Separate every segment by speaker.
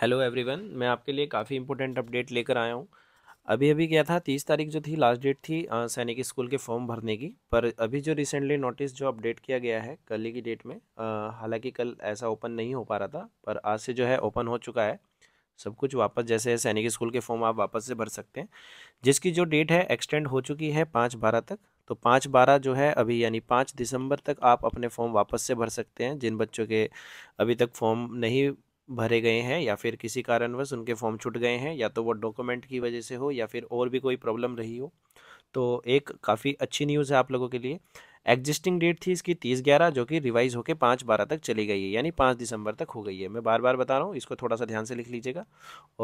Speaker 1: hello everyone मैं आपके लिए काफ़ी इंपॉर्टेंट अपडेट लेकर आया हूँ अभी अभी क्या था तीस तारीख जो थी लास्ट डेट थी सैनिक स्कूल के फॉर्म भरने की पर अभी जो रिसेंटली नोटिस जो अपडेट किया गया है कल की डेट में हालांकि कल ऐसा ओपन नहीं हो पा रहा था पर आज से जो है ओपन हो चुका है सब कुछ वापस जैसे सैनिक स्कूल के फॉर्म आप वापस से भर सकते हैं जिसकी जो डेट है एक्सटेंड हो चुकी है पाँच बारह तक तो पाँच बारह जो है अभी यानी पाँच दिसंबर तक आप अपने फॉर्म वापस से भर सकते हैं जिन बच्चों के अभी तक फॉर्म नहीं भरे गए हैं या फिर किसी कारणवश उनके फॉर्म छूट गए हैं या तो वो डॉक्यूमेंट की वजह से हो या फिर और भी कोई प्रॉब्लम रही हो तो एक काफ़ी अच्छी न्यूज़ है आप लोगों के लिए एग्जिस्टिंग डेट थी इसकी तीस ग्यारह जो कि रिवाइज होकर पाँच बारह तक चली गई है यानी पाँच दिसंबर तक हो गई है मैं बार बार बता रहा हूँ इसको थोड़ा सा ध्यान से लिख लीजिएगा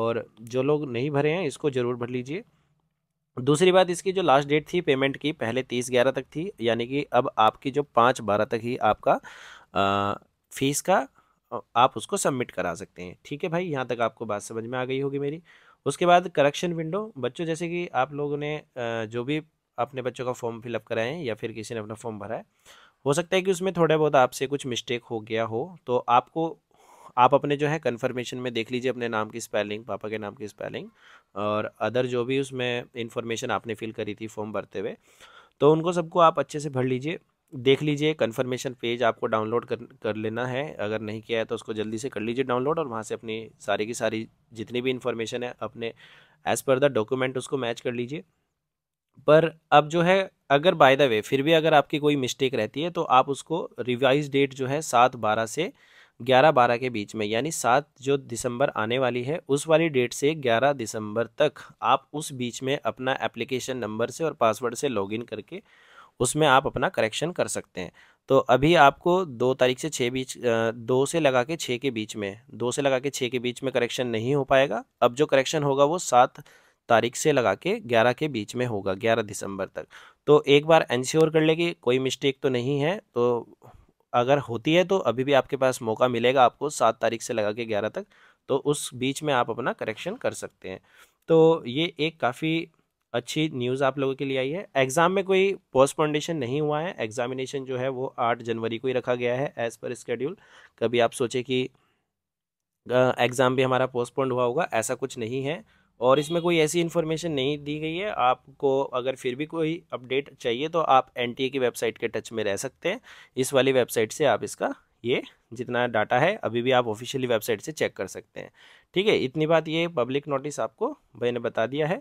Speaker 1: और जो लोग नहीं भरे हैं इसको ज़रूर भर लीजिए दूसरी बात इसकी जो लास्ट डेट थी पेमेंट की पहले तीस ग्यारह तक थी यानी कि अब आपकी जो पाँच बारह तक ही आपका आ, फीस का आप उसको सबमिट करा सकते हैं ठीक है भाई यहाँ तक आपको बात समझ में आ गई होगी मेरी उसके बाद करेक्शन विंडो बच्चों जैसे कि आप लोगों ने जो भी अपने बच्चों का फॉर्म फिलअप कराए हैं या फिर किसी ने अपना फॉर्म भरा है हो सकता है कि उसमें थोड़ा बहुत आपसे कुछ मिस्टेक हो गया हो तो आपको आप अपने जो है कन्फर्मेशन में देख लीजिए अपने नाम की स्पेलिंग पापा के नाम की स्पेलिंग और अदर जो भी उसमें इन्फॉर्मेशन आपने फिल करी थी फॉर्म भरते हुए तो उनको सबको आप अच्छे से भर लीजिए देख लीजिए कन्फर्मेशन पेज आपको डाउनलोड कर कर लेना है अगर नहीं किया है तो उसको जल्दी से कर लीजिए डाउनलोड और वहाँ से अपनी सारी की सारी जितनी भी इन्फॉर्मेशन है अपने एज़ पर द डॉक्यूमेंट उसको मैच कर लीजिए पर अब जो है अगर बाय द वे फिर भी अगर आपकी कोई मिस्टेक रहती है तो आप उसको रिवाइज डेट जो है सात बारह से ग्यारह बारह के बीच में यानी सात जो दिसंबर आने वाली है उस वाली डेट से ग्यारह दिसंबर तक आप उस बीच में अपना एप्लीकेशन नंबर से और पासवर्ड से लॉगिन करके उसमें आप अपना करेक्शन कर सकते हैं तो अभी आपको दो तारीख से छः बीच दो से लगा के छः के बीच में दो से लगा के छः के बीच में करेक्शन नहीं हो पाएगा अब जो करेक्शन होगा वो सात तारीख से लगा के ग्यारह के बीच में होगा ग्यारह दिसंबर तक तो एक बार एनश्योर कर ले कि कोई मिस्टेक तो नहीं है तो अगर होती है तो अभी भी आपके पास मौका मिलेगा आपको सात तारीख से लगा के ग्यारह तक तो उस बीच में आप अपना करेक्शन कर सकते हैं तो ये एक काफ़ी अच्छी न्यूज़ आप लोगों के लिए आई है एग्ज़ाम में कोई पोस्टपोंडेशन नहीं हुआ है एग्ज़ामिनेशन जो है वो आठ जनवरी को ही रखा गया है एज़ पर स्केड्यूल कभी आप सोचे कि एग्ज़ाम भी हमारा पोस्टपोन्ड हुआ होगा ऐसा कुछ नहीं है और इसमें कोई ऐसी इन्फॉर्मेशन नहीं दी गई है आपको अगर फिर भी कोई अपडेट चाहिए तो आप एन की वेबसाइट के टच में रह सकते हैं इस वाली वेबसाइट से आप इसका ये जितना डाटा है अभी भी आप ऑफिशियली वेबसाइट से चेक कर सकते हैं ठीक है इतनी बात ये पब्लिक नोटिस आपको भाई ने बता दिया है